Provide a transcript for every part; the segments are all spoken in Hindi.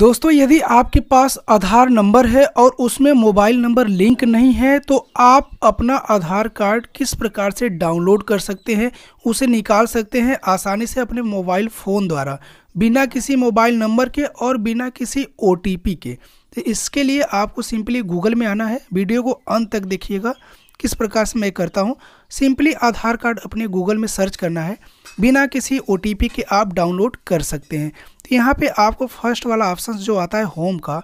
दोस्तों यदि आपके पास आधार नंबर है और उसमें मोबाइल नंबर लिंक नहीं है तो आप अपना आधार कार्ड किस प्रकार से डाउनलोड कर सकते हैं उसे निकाल सकते हैं आसानी से अपने मोबाइल फ़ोन द्वारा बिना किसी मोबाइल नंबर के और बिना किसी ओ के तो इसके लिए आपको सिंपली गूगल में आना है वीडियो को अंत तक देखिएगा किस प्रकार से मैं करता हूँ सिंपली आधार कार्ड अपने गूगल में सर्च करना है बिना किसी ओ के आप डाउनलोड कर सकते हैं तो यहाँ पे आपको फर्स्ट वाला ऑप्शन जो आता है होम का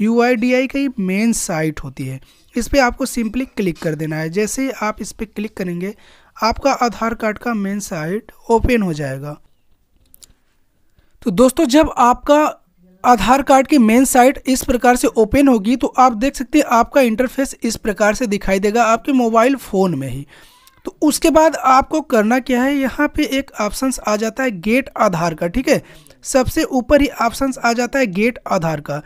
यू आई आई डी की मेन साइट होती है इस पर आपको सिंपली क्लिक कर देना है जैसे ही आप इस पर क्लिक करेंगे आपका आधार कार्ड का मेन साइट ओपन हो जाएगा तो दोस्तों जब आपका आधार कार्ड की मेन साइट इस प्रकार से ओपन होगी तो आप देख सकते हैं आपका इंटरफेस इस प्रकार से दिखाई देगा आपके मोबाइल फ़ोन में ही तो उसके बाद आपको करना क्या है यहाँ पे एक ऑप्शंस आ जाता है गेट आधार का ठीक है सबसे ऊपर ही ऑप्शंस आ जाता है गेट आधार का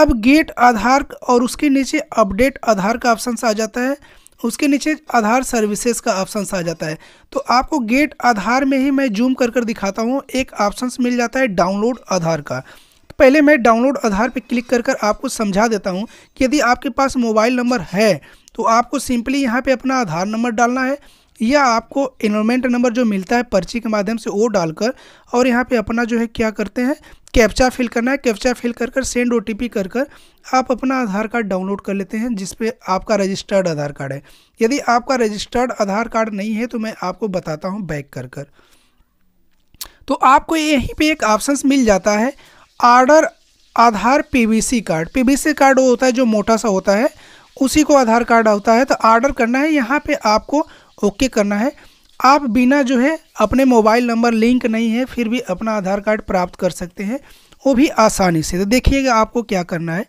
अब गेट आधार और उसके नीचे अपडेट आधार का ऑप्शन आ जाता है उसके नीचे आधार सर्विसेज का ऑप्शन आ जाता है तो आपको गेट आधार में ही मैं जूम कर कर दिखाता हूँ एक ऑप्शन मिल जाता है डाउनलोड आधार का पहले मैं डाउनलोड आधार पर क्लिक कर कर आपको समझा देता हूँ कि यदि आपके पास मोबाइल नंबर है तो आपको सिंपली यहाँ पे अपना आधार नंबर डालना है या आपको इनमेंट नंबर जो मिलता है पर्ची के माध्यम से वो डालकर और यहाँ पे अपना जो है क्या करते हैं कैप्चा फिल करना है कैप्चा फिल कर कर सेंड ओ कर कर आप अपना आधार कार्ड डाउनलोड कर लेते हैं जिसपे आपका रजिस्टर्ड आधार कार्ड है यदि आपका रजिस्टर्ड आधार कार्ड नहीं है तो मैं आपको बताता हूँ बैक कर कर तो आपको यहीं पर एक ऑप्शन मिल जाता है order Aadhaar C card C card वो होता है जो मोटा सा होता है उसी को आधार कार्ड होता है तो आर्डर करना है यहाँ पर आपको ओके करना है आप बिना जो है अपने मोबाइल नंबर लिंक नहीं है फिर भी अपना आधार कार्ड प्राप्त कर सकते हैं वो भी आसानी से तो देखिएगा आपको क्या करना है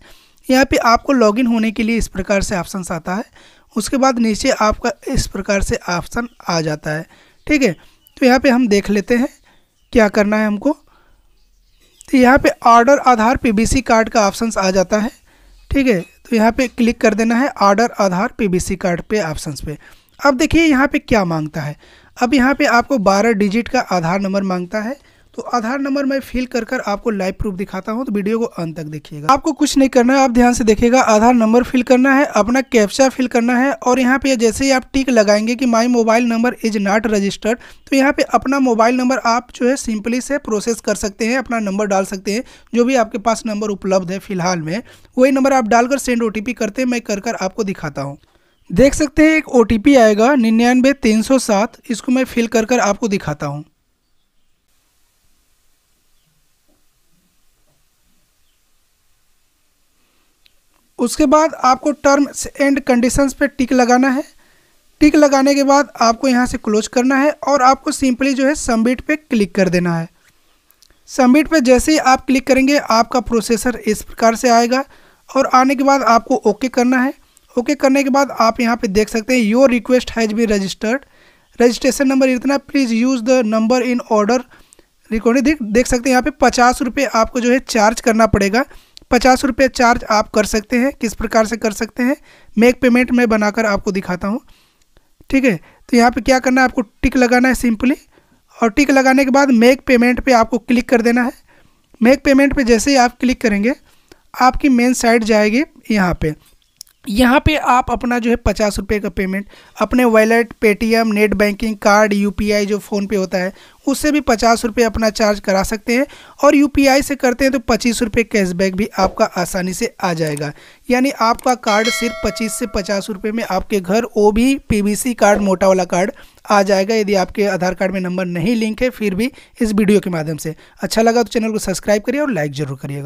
यहाँ पे आपको लॉगिन होने के लिए इस प्रकार से ऑप्शन आता है उसके बाद नीचे आपका इस प्रकार से ऑप्शन आ जाता है ठीक है तो यहाँ पे हम देख लेते हैं क्या करना है हमको तो यहाँ पे ऑर्डर आधार पी कार्ड का ऑप्शन आ जाता है ठीक है तो यहाँ पर क्लिक कर देना है ऑर्डर आधार पी कार्ड पर ऑप्शन पर अब देखिए यहाँ पे क्या मांगता है अब यहाँ पे आपको 12 डिजिट का आधार नंबर मांगता है तो आधार नंबर मैं फिल कर कर आपको लाइव प्रूफ दिखाता हूँ तो वीडियो को अंत तक देखिएगा आपको कुछ नहीं करना है आप ध्यान से देखिएगा आधार नंबर फिल करना है अपना कैप्चा फिल करना है और यहाँ पे जैसे ही आप टिक लगाएंगे कि my mobile number is not registered तो यहाँ पे अपना मोबाइल नंबर आप जो है सिंपली से प्रोसेस कर सकते हैं अपना नंबर डाल सकते हैं जो भी आपके पास नंबर उपलब्ध है फिलहाल में वही नंबर आप डालकर सेंड ओ करते हैं मैं कर कर आपको दिखाता हूँ देख सकते हैं एक ओ आएगा निन्यानवे तीन सौ सात इसको मैं फिल कर कर आपको दिखाता हूँ उसके बाद आपको टर्म्स एंड कंडीशंस पे टिक लगाना है टिक लगाने के बाद आपको यहाँ से क्लोज करना है और आपको सिंपली जो है सबमिट पे क्लिक कर देना है सबमिट पे जैसे ही आप क्लिक करेंगे आपका प्रोसेसर इस प्रकार से आएगा और आने के बाद आपको ओके करना है ओके करने के बाद आप यहाँ पे देख सकते हैं your request has be registered registration number इतना please use the number in order recording देख देख सकते हैं यहाँ पे पचास रुपये आपको जो है चार्ज करना पड़ेगा पचास रुपये चार्ज आप कर सकते हैं किस प्रकार से कर सकते हैं मेक पेमेंट मैं बनाकर आपको दिखाता हूँ ठीक है तो यहाँ पे क्या करना है आपको टिक लगाना है सिंपली और टिक लगाने के बाद मेक पेमेंट पे आपको क्लिक कर देना है मेक पेमेंट पे जैसे ही आप क्लिक करेंगे आपकी मेन साइट जाएगी यहाँ पे यहाँ पे आप अपना जो है पचास रुपये का पेमेंट अपने wallet Paytm net banking card UPI जो फ़ोन पे होता है उससे भी पचास रुपये अपना चार्ज करा सकते हैं और यूपीआई से करते हैं तो पच्चीस रुपये कैशबैक भी आपका आसानी से आ जाएगा यानी आपका कार्ड सिर्फ पच्चीस से पचास रुपये में आपके घर ओ भी पी कार्ड मोटा वाला कार्ड आ जाएगा यदि आपके आधार कार्ड में नंबर नहीं लिंक है फिर भी इस वीडियो के माध्यम से अच्छा लगा तो चैनल को सब्सक्राइब करिए और लाइक ज़रूर करिएगा